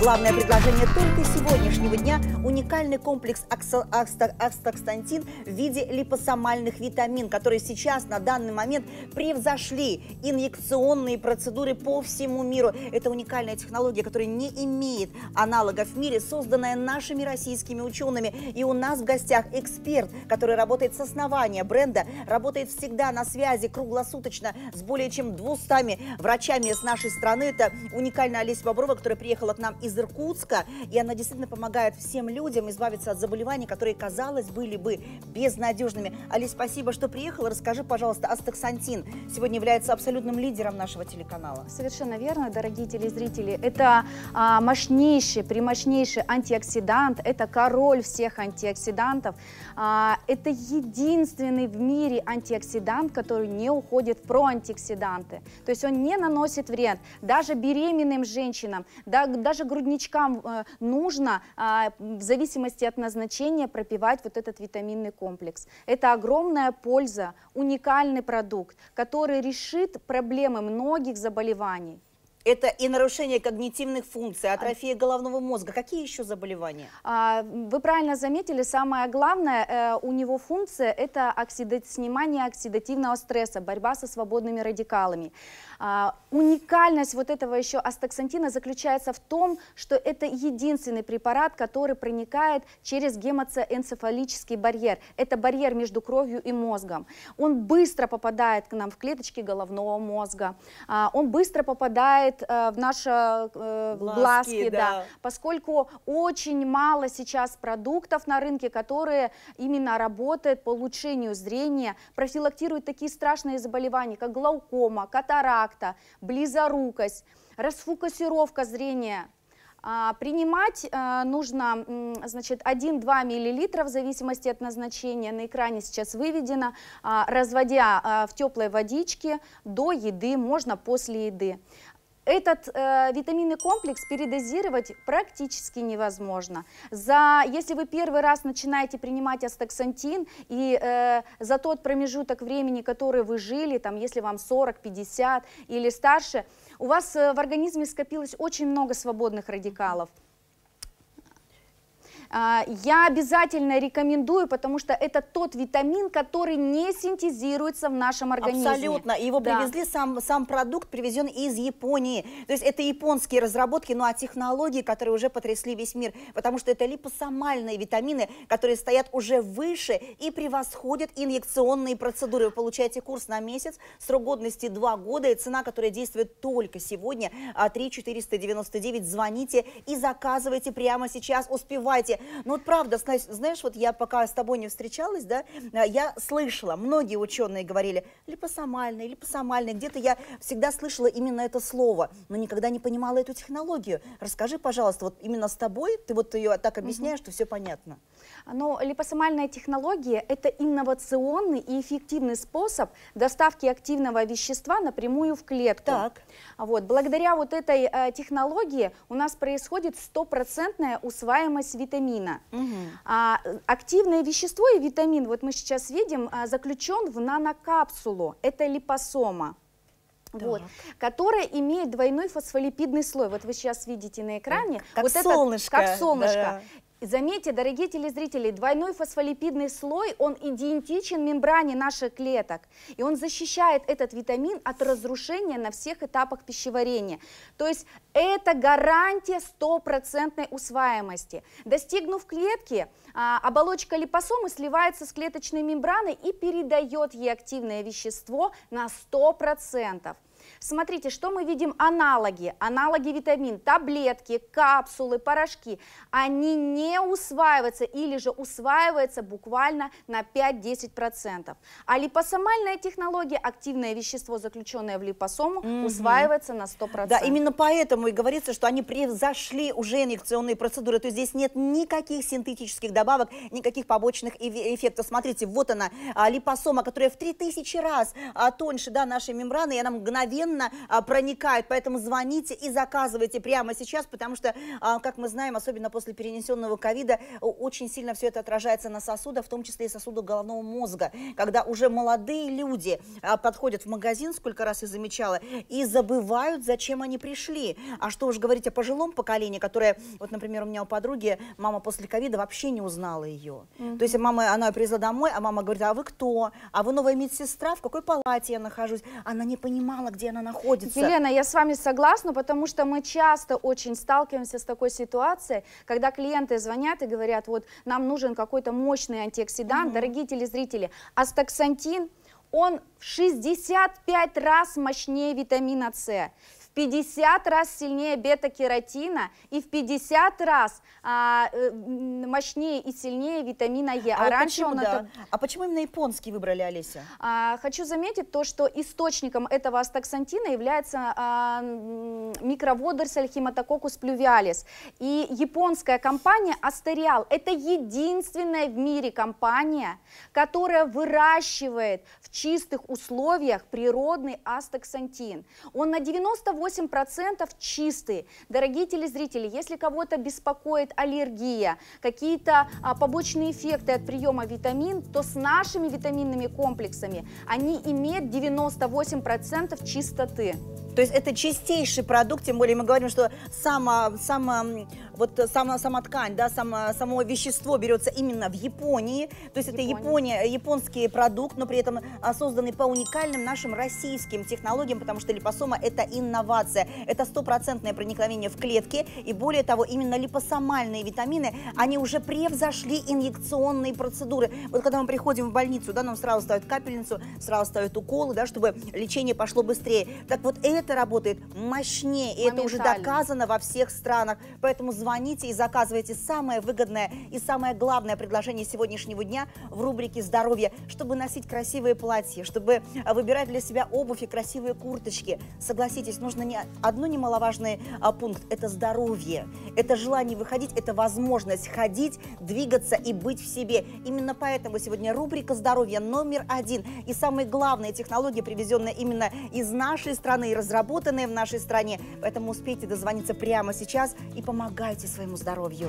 Главное предложение только сегодняшнего дня – уникальный комплекс Астаксантин в виде липосомальных витамин, которые сейчас на данный момент превзошли инъекционные процедуры по всему миру. Это уникальная технология, которая не имеет аналогов в мире, созданная нашими российскими учеными. И у нас в гостях эксперт, который работает с основания бренда, работает всегда на связи круглосуточно с более чем 200 врачами с нашей страны. Это уникальная Олеся Боброва, которая приехала к нам из из Иркутска, и она действительно помогает всем людям избавиться от заболеваний, которые, казалось, были бы безнадежными. Али, спасибо, что приехала. Расскажи, пожалуйста, астаксантин. Сегодня является абсолютным лидером нашего телеканала. Совершенно верно, дорогие телезрители. Это а, мощнейший, примощнейший антиоксидант. Это король всех антиоксидантов. А, это единственный в мире антиоксидант, который не уходит в проантиоксиданты. То есть он не наносит вред даже беременным женщинам, да, даже грудным грудничкам э, нужно а, в зависимости от назначения пропивать вот этот витаминный комплекс. Это огромная польза, уникальный продукт, который решит проблемы многих заболеваний. Это и нарушение когнитивных функций, атрофия головного мозга. Какие еще заболевания? А, вы правильно заметили, самое главное э, у него функция – это оксида... снимание оксидативного стресса, борьба со свободными радикалами. А, уникальность вот этого еще астаксантина заключается в том, что это единственный препарат, который проникает через гемоцеэнцефалический барьер. Это барьер между кровью и мозгом. Он быстро попадает к нам в клеточки головного мозга, а, он быстро попадает попадает э, в наши э, э, глазки, глазки да. да, поскольку очень мало сейчас продуктов на рынке, которые именно работают по улучшению зрения, профилактируют такие страшные заболевания, как глаукома, катаракта, близорукость, расфокусировка зрения. А, принимать нужно значит, 1-2 мл в зависимости от назначения. На экране сейчас выведено, а, разводя а, в теплой водичке до еды, можно после еды. Этот э, витаминный комплекс передозировать практически невозможно. За, если вы первый раз начинаете принимать астаксантин, и э, за тот промежуток времени, который вы жили, там, если вам 40, 50 или старше, у вас э, в организме скопилось очень много свободных радикалов. А, я обязательно рекомендую, потому что это тот витамин, который не синтезируется в нашем организме. Абсолютно. Его да. привезли, сам, сам продукт привезен из Японии. То есть это японские разработки, ну а технологии, которые уже потрясли весь мир. Потому что это липосомальные витамины, которые стоят уже выше и превосходят инъекционные процедуры. Вы получаете курс на месяц, срок годности 2 года и цена, которая действует только сегодня, 3 а, 499. Звоните и заказывайте прямо сейчас, успевайте. Ну вот правда, знаешь, вот я пока с тобой не встречалась, да, а, я слышала, многие ученые говорили, липосомальный, липосомальный, где-то я всегда слышала именно это слово, но никогда не понимала эту технологию. Расскажи, пожалуйста, вот именно с тобой, ты вот ее так объясняешь, угу. что все понятно. Но ну, липосомальная технология – это инновационный и эффективный способ доставки активного вещества напрямую в клетку. Так. Вот. Благодаря вот этой э, технологии у нас происходит стопроцентная усваиваемость витаминов витамина. Угу. А, активное вещество и витамин, вот мы сейчас видим, а, заключен в нанокапсулу. Это липосома. Вот, которая имеет двойной фосфолипидный слой. Вот вы сейчас видите на экране. Как вот солнышко. Этот, как солнышко. Да. И заметьте, дорогие телезрители, двойной фосфолипидный слой, он идентичен мембране наших клеток. И он защищает этот витамин от разрушения на всех этапах пищеварения. То есть это гарантия стопроцентной усваиваемости. Достигнув клетки, а, оболочка липосомы сливается с клеточной мембраной и передает ей активное вещество на 100%. Смотрите, что мы видим аналоги. Аналоги витамин, таблетки, капсулы, порошки. Они не усваиваются или же усваиваются буквально на 5-10%. А липосомальная технология, активное вещество, заключенное в липосому, угу. усваивается на 100%. Да, именно поэтому и говорится, что они превзошли уже инъекционные процедуры. То есть здесь нет никаких синтетических добавок, никаких побочных эффектов. Смотрите, вот она, а, липосома, которая в 3000 раз а, тоньше да, нашей мембраны, и она мгновенно мгновенно а, поэтому звоните и заказывайте прямо сейчас, потому что, а, как мы знаем, особенно после перенесенного ковида, очень сильно все это отражается на сосудах, в том числе и сосудах головного мозга, когда уже молодые люди а, подходят в магазин, сколько раз я замечала, и забывают, зачем они пришли. А что уж говорить о пожилом поколении, которое, вот, например, у меня у подруги мама после ковида вообще не узнала ее. Mm То есть мама, она ее привезла домой, а мама говорит, а вы кто? А вы новая медсестра? В какой палате я нахожусь? Она не понимала, где она находится. Елена, я с вами согласна, потому что мы часто очень сталкиваемся с такой ситуацией, когда клиенты звонят и говорят, вот нам нужен какой-то мощный антиоксидант, угу. дорогие телезрители, астаксантин он в 65 раз мощнее витамина С в 50 раз сильнее бета-кератина и в 50 раз а, э, мощнее и сильнее витамина Е. А, а раньше почему, он да. это... А почему именно японский выбрали, Олеся? А, хочу заметить то, что источником этого астаксантина является а, микроводоросль хематококус плювиалис. И японская компания Астериал – это единственная в мире компания, которая выращивает в чистых условиях природный астаксантин. Он на 98 98% чистые. Дорогие телезрители, если кого-то беспокоит аллергия, какие-то а, побочные эффекты от приема витамин, то с нашими витаминными комплексами они имеют 98% чистоты. То есть это чистейший продукт, тем более мы говорим, что сама, сама, вот сама, сама ткань, да, само, само вещество берется именно в Японии. То есть Япония. это Япония, японский продукт, но при этом а, созданный по уникальным нашим российским технологиям, потому что липосома это инновация, это стопроцентное проникновение в клетки. И более того, именно липосомальные витамины, они уже превзошли инъекционные процедуры. Вот когда мы приходим в больницу, да, нам сразу ставят капельницу, сразу ставят уколы, да, чтобы лечение пошло быстрее. Так вот это это работает мощнее, и это уже доказано во всех странах. Поэтому звоните и заказывайте самое выгодное и самое главное предложение сегодняшнего дня в рубрике «Здоровье», чтобы носить красивые платья, чтобы выбирать для себя обувь и красивые курточки. Согласитесь, нужно не одно немаловажный а, пункт – это здоровье, это желание выходить, это возможность ходить, двигаться и быть в себе. Именно поэтому сегодня рубрика «Здоровье» номер один и самые главные технологии, привезенные именно из нашей страны и разработанные разработанные в нашей стране. Поэтому успейте дозвониться прямо сейчас и помогайте своему здоровью.